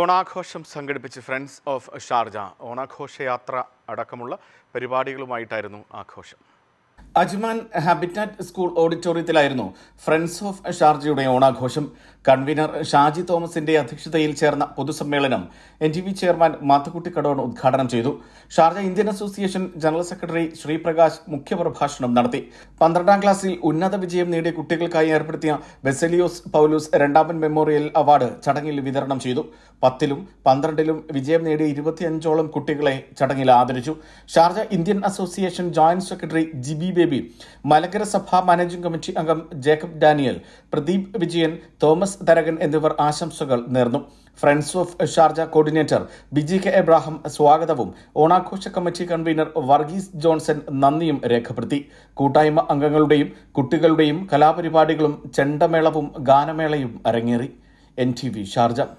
ഓണാഘോഷം സംഘടിപ്പിച്ച് friends of Sharjah ഓണാഘോഷയാത്ര അടക്കമുള്ള പരിപാടികളുമായിട്ടായിരുന്നു ആഘോഷം അജ്മാൻ ഹാബിറ്റാറ്റ് സ്കൂൾ ഓഡിറ്റോറിയത്തിലായിരുന്നു ഫ്രണ്ട്സ് ഓഫ് ഷാർജയുടെ ഓണാഘോഷം കൺവീനർ ഷാജി തോമസിന്റെ അധ്യക്ഷതയിൽ ചേർന്ന പൊതുസമ്മേളനം N T V chairman Mathukutty Kadavan ഉദ്ഘാടനം ചെയ്തു Sharjah Indian association general secretary Sreeprakash മുഖ്യപ്രഭാഷണം നടത്തി പന്ത്രണ്ടാം ക്ലാസ്സിൽ ഉന്നത വിജയം നേടിയ കുട്ടികൾക്കായി ഏർപ്പെടുത്തിയ ബെസലിയോസ് പൌലൂസ് രണ്ടാമൻ മെമ്മോറിയൽ അവാർഡ് ചടങ്ങിൽ വിതരണം ചെയ്തു പത്തിലും പന്ത്രണ്ടിലും വിജയം നേടിയ ഇരുപത്തിയഞ്ചോളം കുട്ടികളെ ചടങ്ങിൽ ആദരിച്ചു Sharjah Indian association joint secretary Jibi Baby Malankara സഭാ മാനേജിംഗ് കമ്മിറ്റി അംഗം ജേക്കബ് ഡാനിയൽ പ്രദീപ് വിജയൻ തോമസ് തരകൻ എന്നിവർ ആശംസകൾ നേർന്നു friends of Sharjah coordinator Biji K Abraham സ്വാഗതവും ഓണാഘോഷ കമ്മിറ്റി കൺവീനർ വർഗീസ് ജോൺസൺ നന്ദിയും രേഖപ്പെടുത്തി കൂട്ടായ്മ അംഗങ്ങളുടെയും കുട്ടികളുടെയും കലാപരിപാടികളും ചെണ്ടമേളവും ഗാനമേളയും അരങ്ങേറി എൻ ടി വി ഷാർജ